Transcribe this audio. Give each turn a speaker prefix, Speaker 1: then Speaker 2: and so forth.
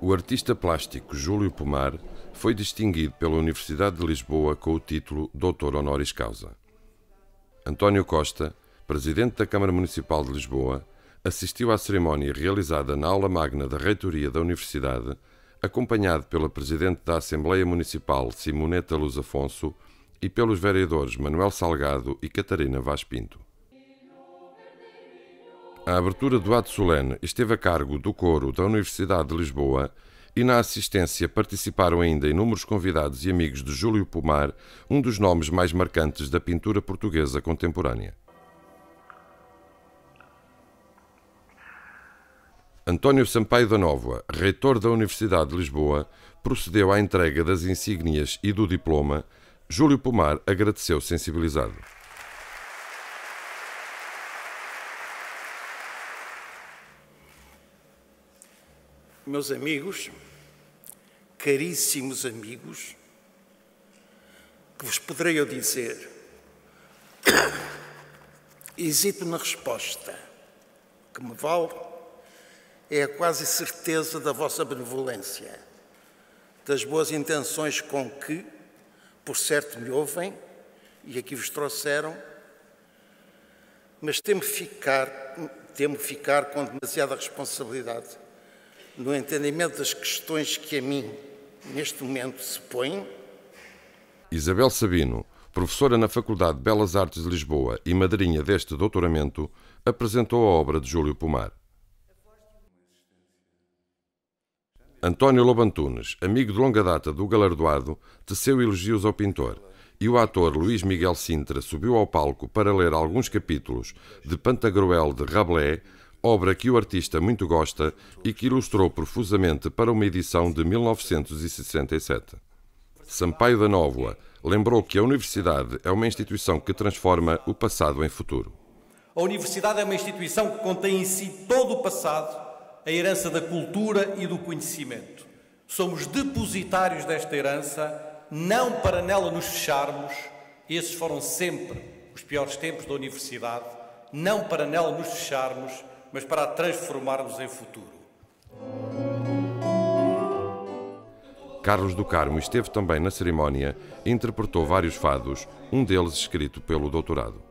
Speaker 1: O artista plástico Júlio Pomar foi distinguido pela Universidade de Lisboa com o título Doutor Honoris Causa. António Costa, presidente da Câmara Municipal de Lisboa, assistiu à cerimónia realizada na aula magna da reitoria da Universidade, acompanhado pela presidente da Assembleia Municipal Simoneta Luz Afonso e pelos vereadores Manuel Salgado e Catarina Vaz Pinto. A abertura do ato solene esteve a cargo do coro da Universidade de Lisboa e na assistência participaram ainda inúmeros convidados e amigos de Júlio Pomar, um dos nomes mais marcantes da pintura portuguesa contemporânea. António Sampaio da Nova, reitor da Universidade de Lisboa, procedeu à entrega das insígnias e do diploma. Júlio Pomar agradeceu sensibilizado.
Speaker 2: meus amigos, caríssimos amigos, que vos poderei eu dizer, hesito na resposta que me vale, é a quase certeza da vossa benevolência, das boas intenções com que, por certo, me ouvem e aqui vos trouxeram, mas temo ficar, temo ficar com demasiada responsabilidade no entendimento das questões que a mim, neste momento, se põem.
Speaker 1: Isabel Sabino, professora na Faculdade de Belas Artes de Lisboa e madrinha deste doutoramento, apresentou a obra de Júlio Pomar. António Lobantunes, amigo de longa data do galardoado, teceu elogios ao pintor e o ator Luís Miguel Sintra subiu ao palco para ler alguns capítulos de Pantagruel de Rabelais, obra que o artista muito gosta e que ilustrou profusamente para uma edição de 1967. Sampaio da Nóvoa lembrou que a universidade é uma instituição que transforma o passado em futuro.
Speaker 3: A universidade é uma instituição que contém em si todo o passado, a herança da cultura e do conhecimento. Somos depositários desta herança, não para nela nos fecharmos, esses foram sempre os piores tempos da universidade, não para nela nos fecharmos, mas para transformarmos em futuro.
Speaker 1: Carlos do Carmo esteve também na cerimónia e interpretou vários fados, um deles escrito pelo doutorado.